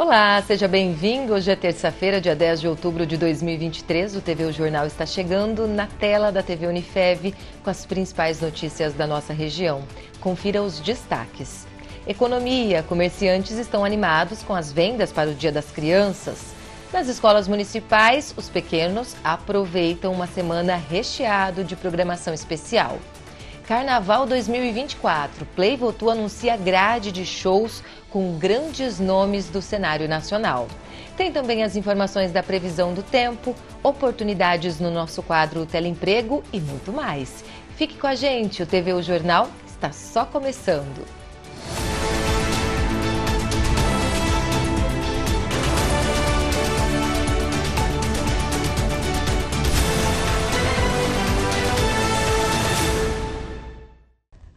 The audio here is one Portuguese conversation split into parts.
Olá, seja bem-vindo. Hoje é terça-feira, dia 10 de outubro de 2023. O TV o Jornal está chegando na tela da TV Unifev com as principais notícias da nossa região. Confira os destaques. Economia: comerciantes estão animados com as vendas para o Dia das Crianças. Nas escolas municipais, os pequenos aproveitam uma semana recheado de programação especial. Carnaval 2024. Play Votu anuncia grade de shows com grandes nomes do cenário nacional. Tem também as informações da previsão do tempo, oportunidades no nosso quadro Teleemprego e muito mais. Fique com a gente, o TV O Jornal está só começando.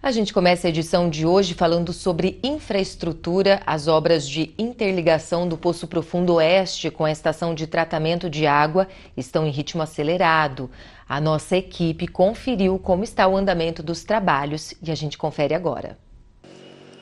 A gente começa a edição de hoje falando sobre infraestrutura, as obras de interligação do Poço Profundo Oeste com a estação de tratamento de água estão em ritmo acelerado. A nossa equipe conferiu como está o andamento dos trabalhos e a gente confere agora.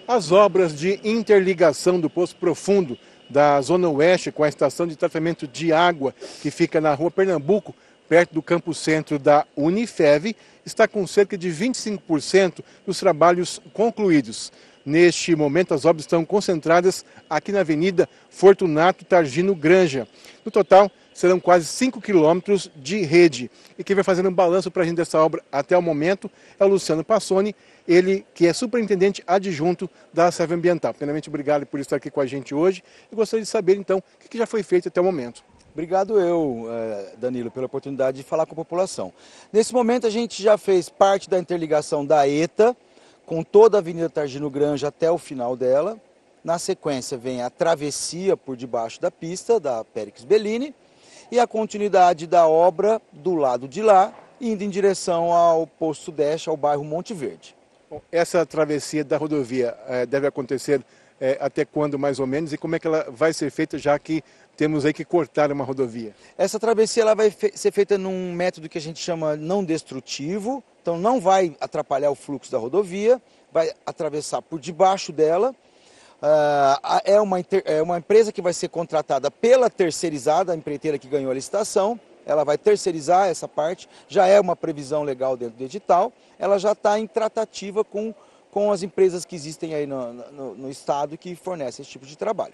As obras de interligação do Poço Profundo da Zona Oeste com a estação de tratamento de água que fica na rua Pernambuco perto do campo centro da Unifev, está com cerca de 25% dos trabalhos concluídos. Neste momento, as obras estão concentradas aqui na Avenida Fortunato Targino Granja. No total, serão quase 5 quilômetros de rede. E quem vai fazer um balanço para a gente dessa obra até o momento é o Luciano Passoni, ele que é superintendente adjunto da Serve Ambiental. Primeiramente, obrigado por estar aqui com a gente hoje e gostaria de saber, então, o que já foi feito até o momento. Obrigado eu, eh, Danilo, pela oportunidade de falar com a população. Nesse momento a gente já fez parte da interligação da ETA, com toda a Avenida Targino Granja até o final dela. Na sequência vem a travessia por debaixo da pista da Périx Bellini e a continuidade da obra do lado de lá, indo em direção ao posto sudeste, ao bairro Monte Verde. Bom, essa travessia da rodovia é, deve acontecer é, até quando mais ou menos e como é que ela vai ser feita, já que temos aí que cortar uma rodovia. Essa travessia ela vai fe ser feita num método que a gente chama não destrutivo, então não vai atrapalhar o fluxo da rodovia, vai atravessar por debaixo dela. Uh, é, uma é uma empresa que vai ser contratada pela terceirizada, a empreiteira que ganhou a licitação. Ela vai terceirizar essa parte, já é uma previsão legal dentro do edital. Ela já está em tratativa com, com as empresas que existem aí no, no, no estado que fornecem esse tipo de trabalho.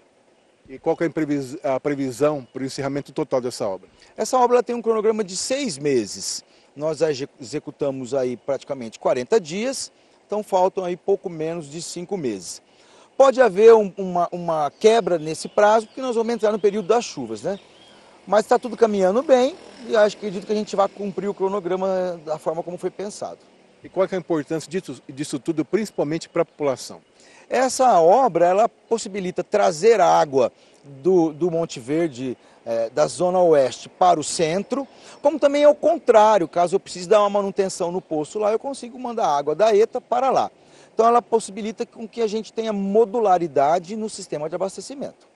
E qual é a previsão para o encerramento total dessa obra? Essa obra tem um cronograma de seis meses. Nós executamos aí praticamente 40 dias, então faltam aí pouco menos de cinco meses. Pode haver um, uma, uma quebra nesse prazo, porque nós vamos entrar no período das chuvas, né? Mas está tudo caminhando bem e acho que acredito que a gente vai cumprir o cronograma da forma como foi pensado. E qual é, é a importância disso, disso tudo, principalmente para a população? Essa obra ela possibilita trazer água do, do Monte Verde, é, da zona oeste, para o centro, como também é o contrário, caso eu precise dar uma manutenção no poço lá, eu consigo mandar água da ETA para lá. Então ela possibilita com que a gente tenha modularidade no sistema de abastecimento.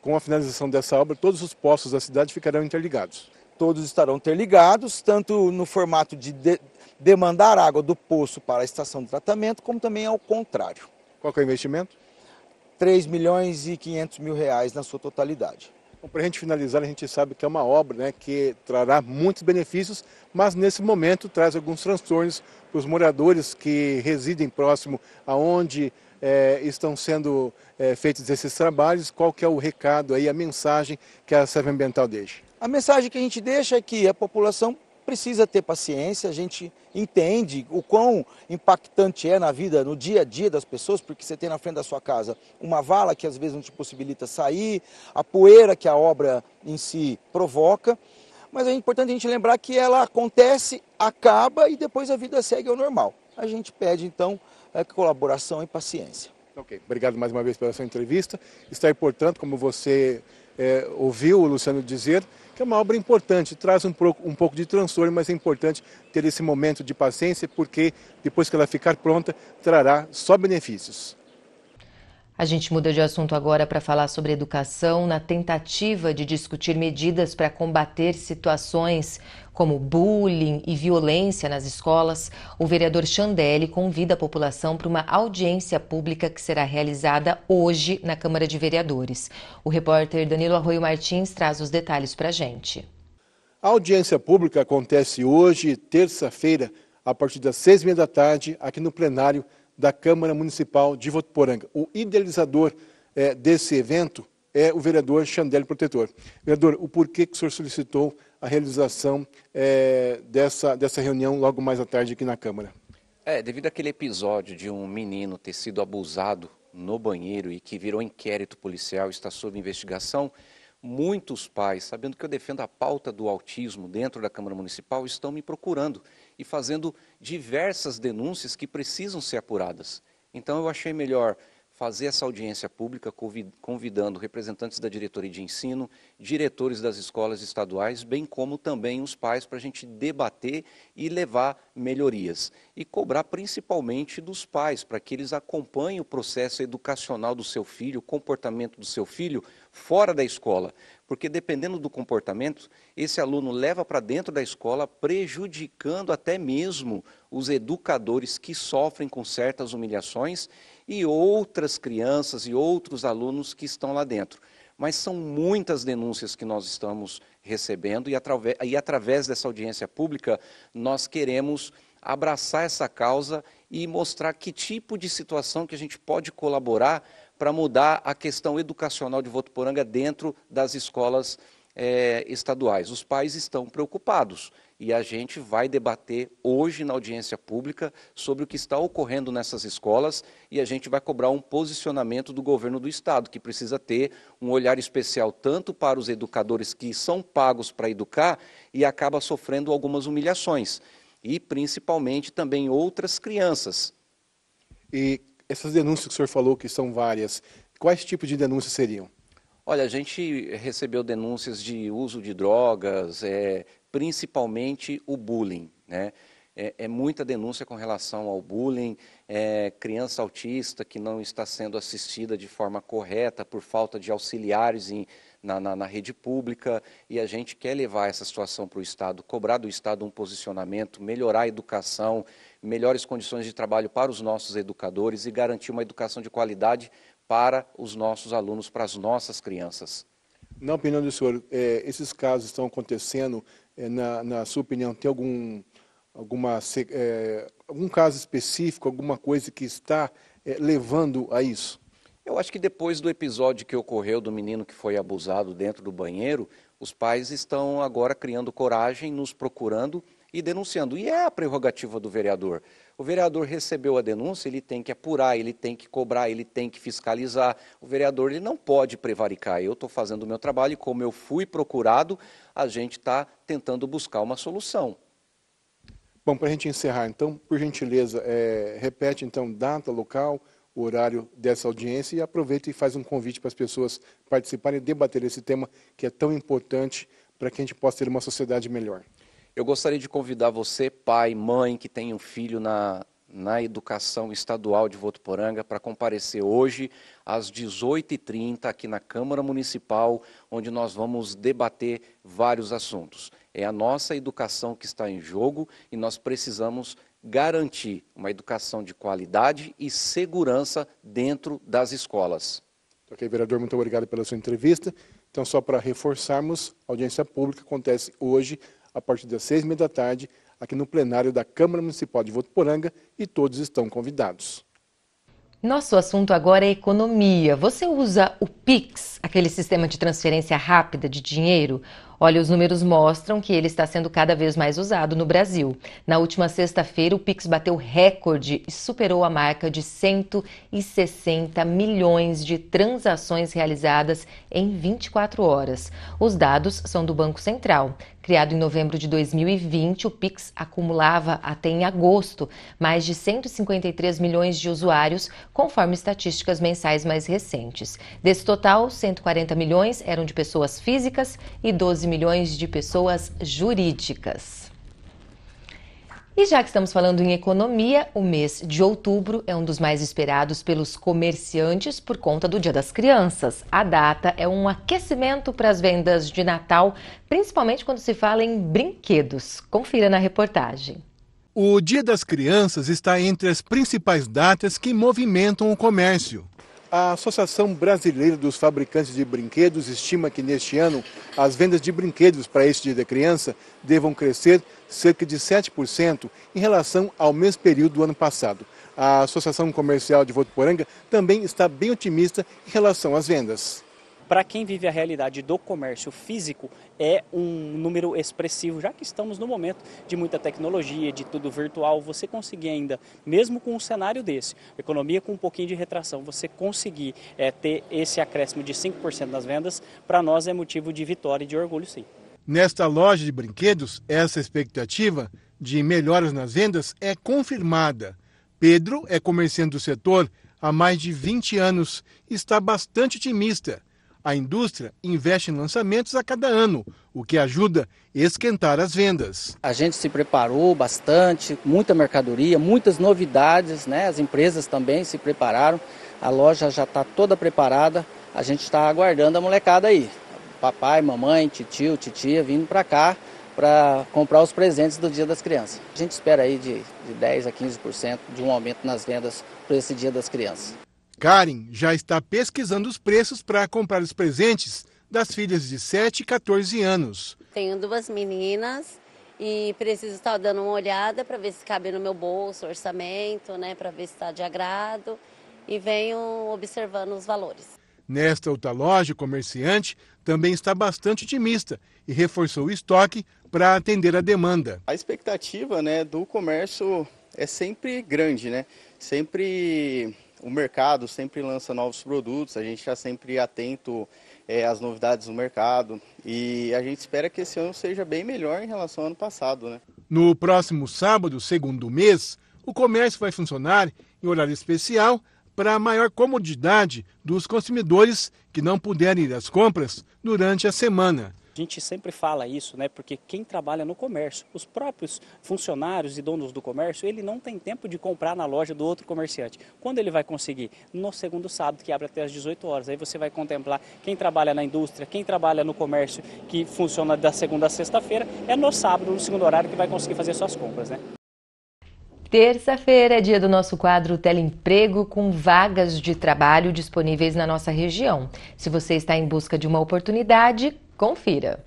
Com a finalização dessa obra, todos os postos da cidade ficarão interligados. Todos estarão interligados, tanto no formato de, de demandar água do poço para a estação de tratamento, como também ao contrário. Qual é o investimento? 3 milhões e 500 mil reais na sua totalidade. Para a gente finalizar, a gente sabe que é uma obra né, que trará muitos benefícios, mas nesse momento traz alguns transtornos para os moradores que residem próximo aonde é, estão sendo é, feitos esses trabalhos. Qual que é o recado aí, a mensagem que a Serve Ambiental deixa? A mensagem que a gente deixa é que a população precisa ter paciência, a gente entende o quão impactante é na vida, no dia a dia das pessoas, porque você tem na frente da sua casa uma vala que às vezes não te possibilita sair, a poeira que a obra em si provoca, mas é importante a gente lembrar que ela acontece, acaba e depois a vida segue ao normal. A gente pede então é, colaboração e paciência. Ok, obrigado mais uma vez pela sua entrevista. Está importante, portanto, como você é, ouviu o Luciano dizer, é uma obra importante, traz um pouco, um pouco de transtorno, mas é importante ter esse momento de paciência, porque depois que ela ficar pronta, trará só benefícios. A gente muda de assunto agora para falar sobre educação, na tentativa de discutir medidas para combater situações como bullying e violência nas escolas. O vereador Chandelli convida a população para uma audiência pública que será realizada hoje na Câmara de Vereadores. O repórter Danilo Arroio Martins traz os detalhes para a gente. A audiência pública acontece hoje, terça-feira, a partir das seis e meia da tarde, aqui no plenário da Câmara Municipal de Votuporanga. O idealizador é, desse evento é o vereador Xandelli Protetor. Vereador, o porquê que o senhor solicitou a realização é, dessa, dessa reunião logo mais à tarde aqui na Câmara? É, devido àquele episódio de um menino ter sido abusado no banheiro e que virou inquérito policial, está sob investigação, muitos pais, sabendo que eu defendo a pauta do autismo dentro da Câmara Municipal, estão me procurando e fazendo diversas denúncias que precisam ser apuradas. Então eu achei melhor fazer essa audiência pública convidando representantes da diretoria de ensino, diretores das escolas estaduais, bem como também os pais para a gente debater e levar melhorias. E cobrar principalmente dos pais, para que eles acompanhem o processo educacional do seu filho, o comportamento do seu filho fora da escola. Porque dependendo do comportamento, esse aluno leva para dentro da escola, prejudicando até mesmo os educadores que sofrem com certas humilhações e outras crianças e outros alunos que estão lá dentro. Mas são muitas denúncias que nós estamos recebendo e através, e através dessa audiência pública nós queremos abraçar essa causa e mostrar que tipo de situação que a gente pode colaborar para mudar a questão educacional de Votuporanga dentro das escolas é, estaduais. Os pais estão preocupados e a gente vai debater hoje na audiência pública sobre o que está ocorrendo nessas escolas e a gente vai cobrar um posicionamento do governo do estado, que precisa ter um olhar especial tanto para os educadores que são pagos para educar e acaba sofrendo algumas humilhações e principalmente também outras crianças. E essas denúncias que o senhor falou que são várias, quais tipos de denúncias seriam? Olha, a gente recebeu denúncias de uso de drogas, é, principalmente o bullying. Né? É, é, muita denúncia com relação ao bullying, é, criança autista que não está sendo assistida de forma correta por falta de auxiliares em, na, na, na, rede pública, e a gente quer levar essa situação para o Estado, cobrar do Estado um posicionamento, melhorar a educação, melhores condições de trabalho para os nossos educadores e garantir uma educação de qualidade para os nossos alunos, para as nossas crianças. Na opinião do senhor, é, esses casos estão acontecendo eh, na, na sua opinião, tem algum, alguma, é, algum caso específico, alguma coisa que está é, levando a isso? Eu acho que depois do episódio que ocorreu do menino que foi abusado dentro do banheiro, os pais estão agora criando coragem, nos procurando e denunciando. E é a prerrogativa do vereador. O vereador recebeu a denúncia, ele tem que apurar, ele tem que cobrar, ele tem que fiscalizar. O vereador ele não pode prevaricar. Eu estou fazendo o meu trabalho e, como eu fui procurado, a gente está tentando buscar uma solução. Bom, para a gente encerrar, então, por gentileza, é, repete então data, local, o horário dessa audiência e aproveita e faz um convite para as pessoas participarem e debater esse tema que é tão importante para que a gente possa ter uma sociedade melhor. Eu gostaria de convidar você, pai, mãe, que tem um filho na, na educação estadual de Votuporanga, para comparecer hoje às 18h30 aqui na Câmara Municipal, onde nós vamos debater vários assuntos. É a nossa educação que está em jogo e nós precisamos garantir uma educação de qualidade e segurança dentro das escolas. Ok, vereador, muito obrigado pela sua entrevista. Então, só para reforçarmos, a audiência pública acontece hoje a partir das seis e meia da tarde, aqui no plenário da Câmara Municipal de Votuporanga e todos estão convidados. Nosso assunto agora é economia. Você usa o Pix, aquele sistema de transferência rápida de dinheiro? Olha, os números mostram que ele está sendo cada vez mais usado no Brasil. Na última sexta-feira, o Pix bateu recorde e superou a marca de 160 milhões de transações realizadas em 24 horas. Os dados são do Banco Central. Criado em novembro de 2020, o Pix acumulava até em agosto mais de 153 milhões de usuários, conforme estatísticas mensais mais recentes. Desse total, 140 milhões eram de pessoas físicas e 12 milhões milhões de pessoas jurídicas. E já que estamos falando em economia, o mês de outubro é um dos mais esperados pelos comerciantes por conta do Dia das Crianças. A data é um aquecimento para as vendas de Natal, principalmente quando se fala em brinquedos. Confira na reportagem. O Dia das Crianças está entre as principais datas que movimentam o comércio. A Associação Brasileira dos Fabricantes de Brinquedos estima que neste ano as vendas de brinquedos para este dia da criança devam crescer cerca de 7% em relação ao mesmo período do ano passado. A Associação Comercial de Votuporanga também está bem otimista em relação às vendas. Para quem vive a realidade do comércio físico, é um número expressivo, já que estamos no momento de muita tecnologia, de tudo virtual, você conseguir ainda, mesmo com um cenário desse, economia com um pouquinho de retração, você conseguir é, ter esse acréscimo de 5% nas vendas, para nós é motivo de vitória e de orgulho, sim. Nesta loja de brinquedos, essa expectativa de melhoras nas vendas é confirmada. Pedro é comerciante do setor há mais de 20 anos e está bastante otimista a indústria investe em lançamentos a cada ano, o que ajuda a esquentar as vendas. A gente se preparou bastante, muita mercadoria, muitas novidades, né? as empresas também se prepararam, a loja já está toda preparada, a gente está aguardando a molecada aí. Papai, mamãe, tio, titia vindo para cá para comprar os presentes do Dia das Crianças. A gente espera aí de, de 10 a 15% de um aumento nas vendas para esse Dia das Crianças. Karen já está pesquisando os preços para comprar os presentes das filhas de 7 e 14 anos. Tenho duas meninas e preciso estar dando uma olhada para ver se cabe no meu bolso, orçamento, né, para ver se está de agrado e venho observando os valores. Nesta outra loja, o comerciante também está bastante otimista e reforçou o estoque para atender a demanda. A expectativa né, do comércio é sempre grande, né? sempre o mercado sempre lança novos produtos, a gente está sempre atento é, às novidades do mercado e a gente espera que esse ano seja bem melhor em relação ao ano passado. Né? No próximo sábado, segundo mês, o comércio vai funcionar em horário especial para a maior comodidade dos consumidores que não puderem ir às compras durante a semana. A gente sempre fala isso, né? Porque quem trabalha no comércio, os próprios funcionários e donos do comércio, ele não tem tempo de comprar na loja do outro comerciante. Quando ele vai conseguir? No segundo sábado, que abre até as 18 horas. Aí você vai contemplar quem trabalha na indústria, quem trabalha no comércio, que funciona da segunda a sexta-feira, é no sábado, no segundo horário, que vai conseguir fazer suas compras, né? Terça-feira é dia do nosso quadro Teleemprego com vagas de trabalho disponíveis na nossa região. Se você está em busca de uma oportunidade, Confira.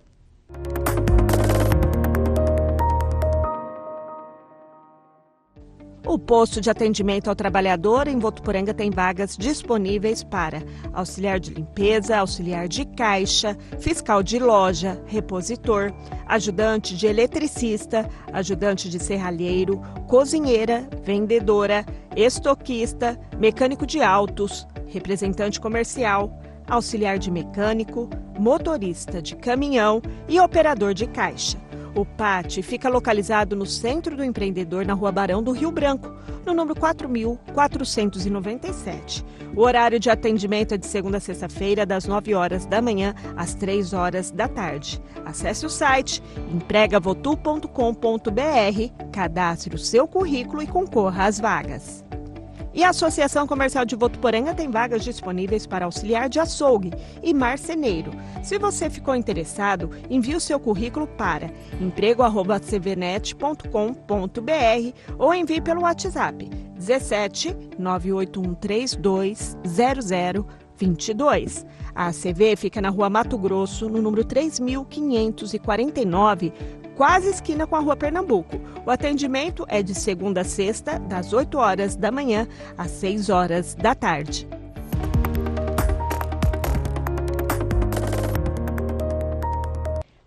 O posto de atendimento ao trabalhador em Votuporanga tem vagas disponíveis para auxiliar de limpeza, auxiliar de caixa, fiscal de loja, repositor, ajudante de eletricista, ajudante de serralheiro, cozinheira, vendedora, estoquista, mecânico de autos, representante comercial, auxiliar de mecânico, motorista de caminhão e operador de caixa. O PAT fica localizado no Centro do Empreendedor, na Rua Barão do Rio Branco, no número 4.497. O horário de atendimento é de segunda a sexta-feira, das 9 horas da manhã às 3 horas da tarde. Acesse o site empregavotu.com.br, cadastre o seu currículo e concorra às vagas. E a Associação Comercial de Votuporanga tem vagas disponíveis para auxiliar de açougue e marceneiro. Se você ficou interessado, envie o seu currículo para emprego@cvnet.com.br ou envie pelo WhatsApp 17 981 A CV fica na Rua Mato Grosso, no número 3549, quase esquina com a Rua Pernambuco. O atendimento é de segunda a sexta, das 8 horas da manhã às 6 horas da tarde.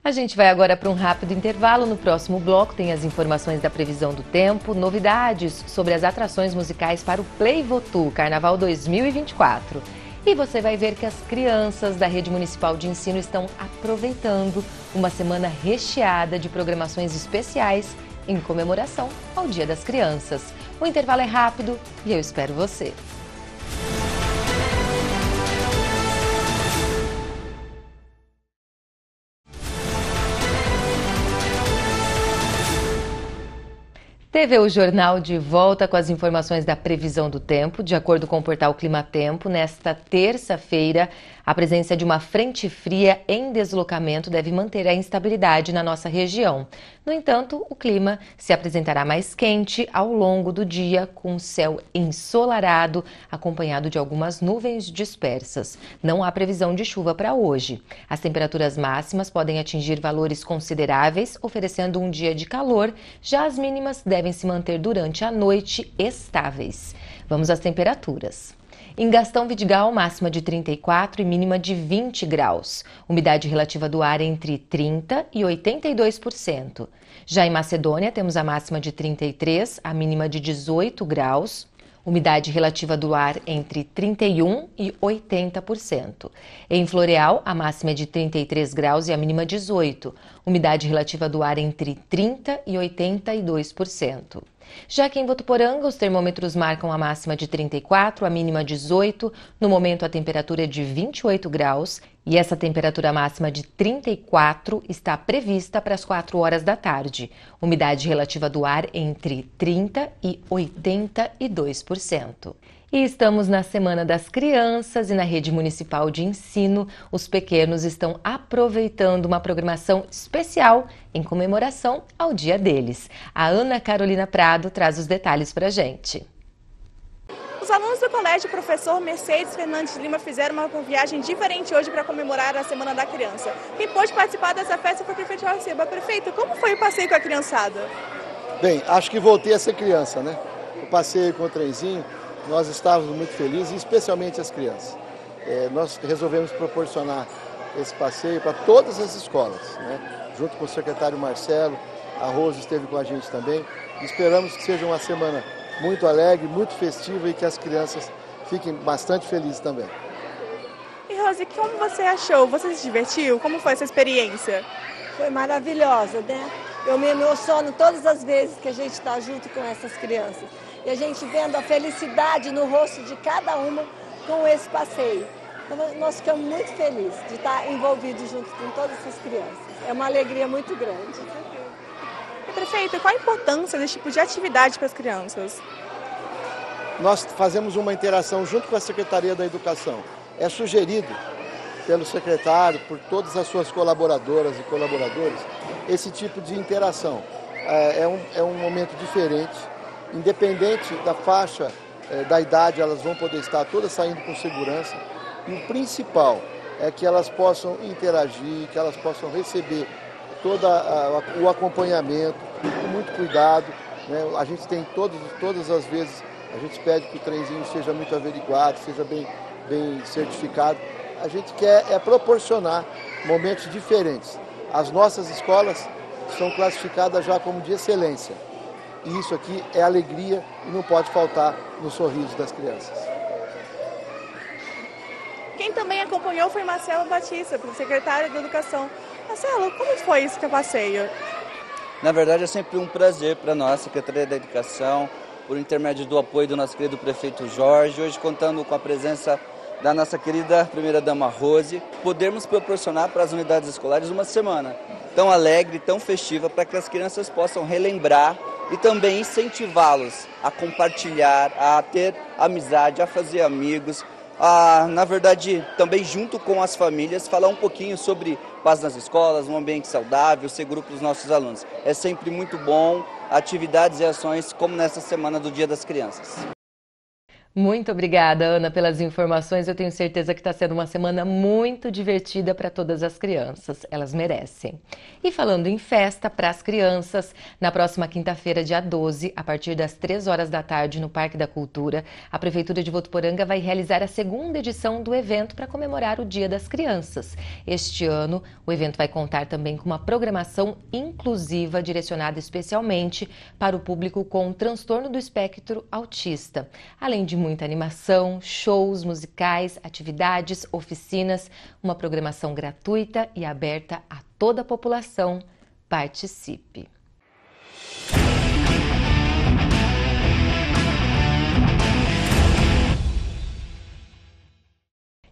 A gente vai agora para um rápido intervalo. No próximo bloco tem as informações da previsão do tempo, novidades sobre as atrações musicais para o Play Votu Carnaval 2024. E você vai ver que as crianças da rede municipal de ensino estão aproveitando uma semana recheada de programações especiais em comemoração ao Dia das Crianças. O intervalo é rápido e eu espero você. TV o Jornal de volta com as informações da previsão do tempo, de acordo com o portal Climatempo, nesta terça-feira a presença de uma frente fria em deslocamento deve manter a instabilidade na nossa região. No entanto, o clima se apresentará mais quente ao longo do dia, com céu ensolarado, acompanhado de algumas nuvens dispersas. Não há previsão de chuva para hoje. As temperaturas máximas podem atingir valores consideráveis, oferecendo um dia de calor, já as mínimas devem se manter durante a noite estáveis. Vamos às temperaturas. Em Gastão Vidigal, máxima de 34 e mínima de 20 graus. Umidade relativa do ar entre 30 e 82%. Já em Macedônia, temos a máxima de 33, a mínima de 18 graus. Umidade relativa do ar entre 31 e 80%. Em Floreal, a máxima é de 33 graus e a mínima 18. Umidade relativa do ar entre 30 e 82%. Já que em Votuporanga, os termômetros marcam a máxima de 34, a mínima 18, no momento a temperatura é de 28 graus e essa temperatura máxima de 34 está prevista para as 4 horas da tarde. Umidade relativa do ar entre 30% e 82%. E estamos na Semana das Crianças e na rede municipal de ensino, os pequenos estão aproveitando uma programação especial em comemoração ao dia deles. A Ana Carolina Prado traz os detalhes para a gente. Os alunos do Colégio Professor Mercedes Fernandes Lima fizeram uma viagem diferente hoje para comemorar a Semana da Criança. Quem pôde participar dessa festa foi o prefeito Jorge Seba. Prefeito, como foi o passeio com a criançada? Bem, acho que voltei a ser criança, né? O passeio com o trenzinho nós estávamos muito felizes, especialmente as crianças. É, nós resolvemos proporcionar esse passeio para todas as escolas, né? junto com o secretário Marcelo, a Rosa esteve com a gente também. Esperamos que seja uma semana muito alegre, muito festiva e que as crianças fiquem bastante felizes também. E Rose, como você achou? Você se divertiu? Como foi essa experiência? Foi maravilhosa, né? Eu me emociono todas as vezes que a gente está junto com essas crianças e a gente vendo a felicidade no rosto de cada uma com esse passeio. Então, nós ficamos muito felizes de estar envolvidos junto com todas essas crianças. É uma alegria muito grande. prefeito, qual a importância desse tipo de atividade para as crianças? Nós fazemos uma interação junto com a Secretaria da Educação. É sugerido pelo secretário, por todas as suas colaboradoras e colaboradores, esse tipo de interação. É, é um, é um momento diferente, Independente da faixa eh, da idade, elas vão poder estar todas saindo com segurança. E o principal é que elas possam interagir, que elas possam receber todo o acompanhamento, com muito cuidado. Né? A gente tem todos, todas as vezes, a gente pede que o trenzinho seja muito averiguado, seja bem, bem certificado. A gente quer é proporcionar momentos diferentes. As nossas escolas são classificadas já como de excelência. E isso aqui é alegria e não pode faltar no sorriso das crianças. Quem também acompanhou foi Marcelo Batista, secretário de Educação. Marcelo, como foi esse passeio? Na verdade, é sempre um prazer para nós, Secretaria da Educação, por intermédio do apoio do nosso querido prefeito Jorge, hoje contando com a presença da nossa querida primeira-dama Rose, podermos proporcionar para as unidades escolares uma semana tão alegre, tão festiva, para que as crianças possam relembrar e também incentivá-los a compartilhar, a ter amizade, a fazer amigos, a, na verdade, também junto com as famílias, falar um pouquinho sobre paz nas escolas, um ambiente saudável, seguro para os nossos alunos. É sempre muito bom atividades e ações como nessa semana do Dia das Crianças. Muito obrigada, Ana, pelas informações. Eu tenho certeza que está sendo uma semana muito divertida para todas as crianças. Elas merecem. E falando em festa para as crianças, na próxima quinta-feira, dia 12, a partir das 3 horas da tarde, no Parque da Cultura, a Prefeitura de Votuporanga vai realizar a segunda edição do evento para comemorar o Dia das Crianças. Este ano, o evento vai contar também com uma programação inclusiva direcionada especialmente para o público com transtorno do espectro autista, além de muita animação, shows musicais, atividades, oficinas, uma programação gratuita e aberta a toda a população. Participe!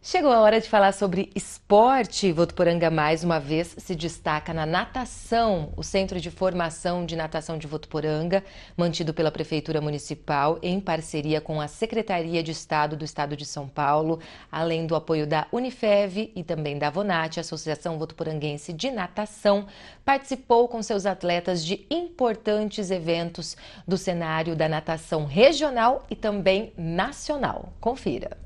Chegou a hora de falar sobre esporte. Votuporanga mais uma vez se destaca na natação. O Centro de Formação de Natação de Votuporanga, mantido pela Prefeitura Municipal em parceria com a Secretaria de Estado do Estado de São Paulo, além do apoio da Unifev e também da Vonat, Associação Votuporanguense de Natação, participou com seus atletas de importantes eventos do cenário da natação regional e também nacional. Confira.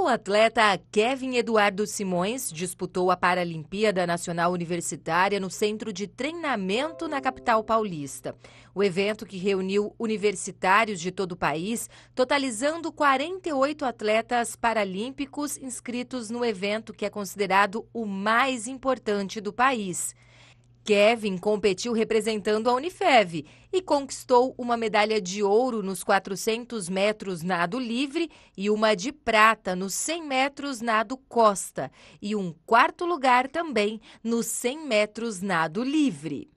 O atleta Kevin Eduardo Simões disputou a Paralimpíada Nacional Universitária no Centro de Treinamento na capital paulista. O evento que reuniu universitários de todo o país, totalizando 48 atletas paralímpicos inscritos no evento que é considerado o mais importante do país. Kevin competiu representando a Unifev e conquistou uma medalha de ouro nos 400 metros nado livre e uma de prata nos 100 metros nado costa e um quarto lugar também nos 100 metros nado livre.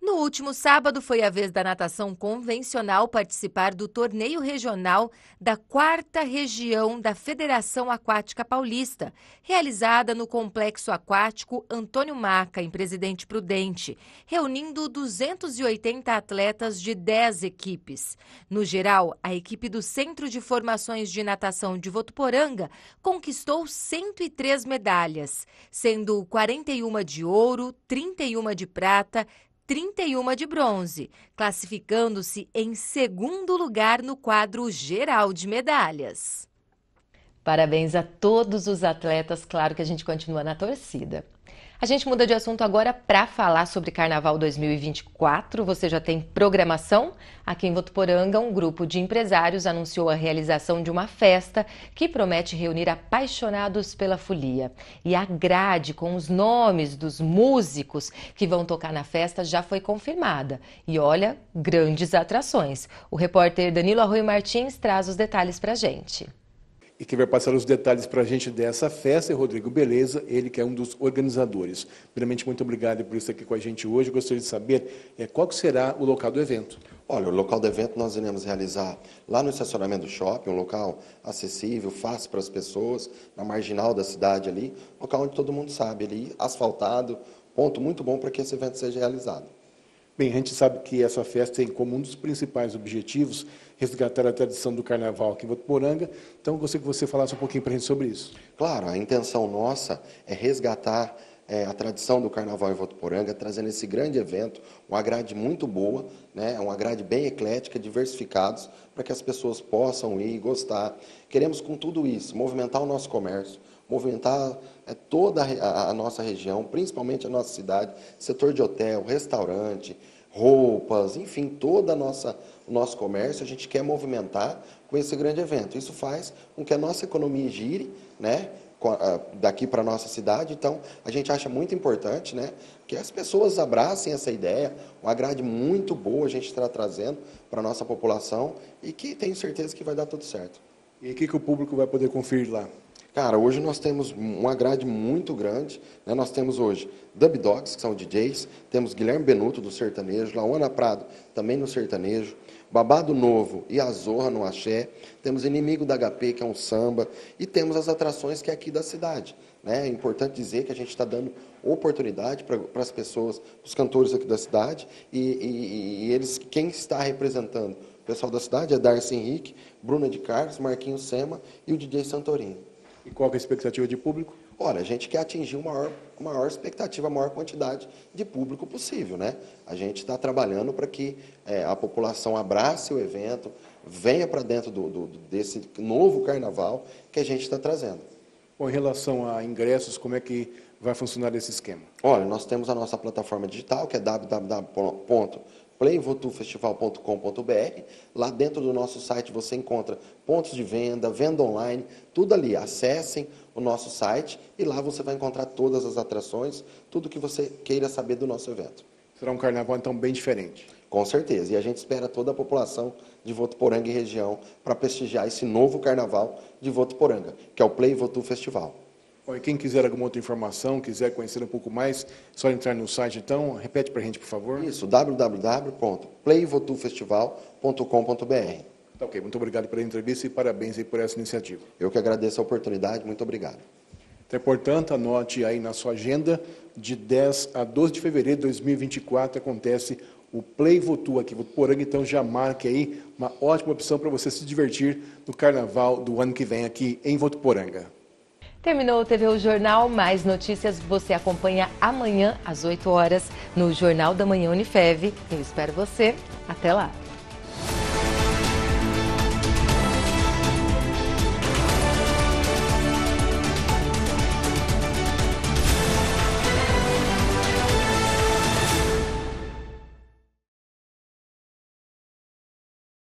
No último sábado foi a vez da natação convencional participar do torneio regional da quarta região da Federação Aquática Paulista, realizada no Complexo Aquático Antônio Maca, em Presidente Prudente, reunindo 280 atletas de 10 equipes. No geral, a equipe do Centro de Formações de Natação de Votuporanga conquistou 103 medalhas, sendo 41 de ouro, 31 de prata, 31 de bronze, classificando-se em segundo lugar no quadro geral de medalhas. Parabéns a todos os atletas, claro que a gente continua na torcida. A gente muda de assunto agora para falar sobre Carnaval 2024. Você já tem programação? Aqui em Votuporanga, um grupo de empresários anunciou a realização de uma festa que promete reunir apaixonados pela folia. E a grade com os nomes dos músicos que vão tocar na festa já foi confirmada. E olha, grandes atrações. O repórter Danilo Arroio Martins traz os detalhes para gente. gente e quem vai passar os detalhes para a gente dessa festa é Rodrigo Beleza, ele que é um dos organizadores. Primeiramente, muito obrigado por estar aqui com a gente hoje. Gostaria de saber é, qual será o local do evento. Olha, o local do evento nós iremos realizar lá no estacionamento do shopping, um local acessível, fácil para as pessoas, na marginal da cidade ali, local onde todo mundo sabe, ali asfaltado, ponto muito bom para que esse evento seja realizado. Bem, a gente sabe que essa festa tem é como um dos principais objetivos resgatar a tradição do carnaval aqui em Votuporanga. Então, gostaria que você falasse um pouquinho para a gente sobre isso. Claro, a intenção nossa é resgatar é, a tradição do Carnaval em Votuporanga, trazendo esse grande evento, uma grade muito boa, né, uma grade bem eclética, diversificados, para que as pessoas possam ir e gostar. Queremos, com tudo isso, movimentar o nosso comércio, movimentar é, toda a, a nossa região, principalmente a nossa cidade, setor de hotel, restaurante, roupas, enfim, toda a nossa o nosso comércio, a gente quer movimentar com esse grande evento. Isso faz com que a nossa economia gire, né? daqui para a nossa cidade, então a gente acha muito importante, né, que as pessoas abracem essa ideia, uma grade muito boa a gente está trazendo para a nossa população e que tenho certeza que vai dar tudo certo. E o que, que o público vai poder conferir lá? Cara, hoje nós temos uma grade muito grande. Né? Nós temos hoje Dub Dogs, que são DJs, temos Guilherme Benuto do sertanejo, Laona Prado também no sertanejo, Babado Novo e Azorra no axé, temos Inimigo da HP, que é um samba, e temos as atrações que é aqui da cidade. Né? É importante dizer que a gente está dando oportunidade para as pessoas, para os cantores aqui da cidade, e, e, e eles, quem está representando o pessoal da cidade é Darcy Henrique, Bruna de Carlos, Marquinhos Sema e o DJ Santorini. E qual é a expectativa de público? Olha, a gente quer atingir uma maior, maior expectativa, a maior quantidade de público possível. Né? A gente está trabalhando para que é, a população abrace o evento, venha para dentro do, do, desse novo carnaval que a gente está trazendo. Bom, em relação a ingressos, como é que vai funcionar esse esquema? Olha, nós temos a nossa plataforma digital, que é www playvotufestival.com.br. Lá dentro do nosso site você encontra pontos de venda, venda online, tudo ali. Acessem o nosso site e lá você vai encontrar todas as atrações, tudo que você queira saber do nosso evento. Será um carnaval então bem diferente. Com certeza. E a gente espera toda a população de Votuporanga e região para prestigiar esse novo carnaval de Votuporanga, que é o Play Votu Festival quem quiser alguma outra informação, quiser conhecer um pouco mais, só entrar no site então. Repete para a gente, por favor. Isso, www.playvotufestival.com.br. Tá ok, muito obrigado pela entrevista e parabéns aí por essa iniciativa. Eu que agradeço a oportunidade, muito obrigado. Então, portanto, anote aí na sua agenda, de 10 a 12 de fevereiro de 2024 acontece o Play Votu aqui Votuporanga, então já marque aí uma ótima opção para você se divertir no carnaval do ano que vem aqui em Votuporanga. Terminou o TV O Jornal, mais notícias você acompanha amanhã às 8 horas no Jornal da Manhã Unifev. Eu espero você. Até lá!